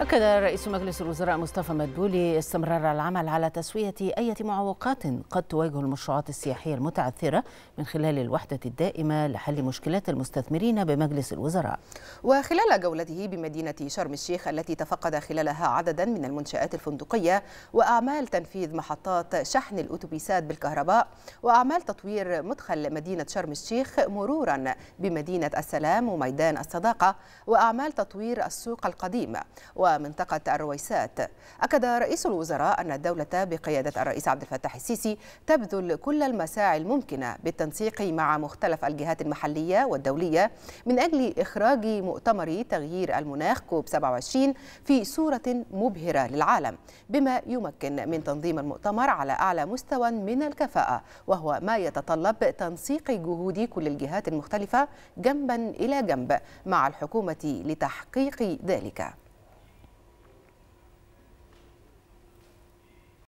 أكد رئيس مجلس الوزراء مصطفى مدبولي استمرار العمل على تسوية أي معوقات قد تواجه المشروعات السياحية المتعثرة من خلال الوحدة الدائمة لحل مشكلات المستثمرين بمجلس الوزراء وخلال جولته بمدينة شرم الشيخ التي تفقد خلالها عددا من المنشآت الفندقية وأعمال تنفيذ محطات شحن الأتوبيسات بالكهرباء وأعمال تطوير مدخل مدينة شرم الشيخ مرورا بمدينة السلام وميدان الصداقة وأعمال تطوير السوق القديم ومنطقة الرويسات أكد رئيس الوزراء أن الدولة بقيادة الرئيس عبد الفتاح السيسي تبذل كل المساعي الممكنة بالتنسيق مع مختلف الجهات المحلية والدولية من أجل إخراج مؤتمر تغيير المناخ كوب 27 في صورة مبهرة للعالم بما يمكن من تنظيم المؤتمر على أعلى مستوى من الكفاءة وهو ما يتطلب تنسيق جهود كل الجهات المختلفة جنبا إلى جنب مع الحكومة لتحقيق ذلك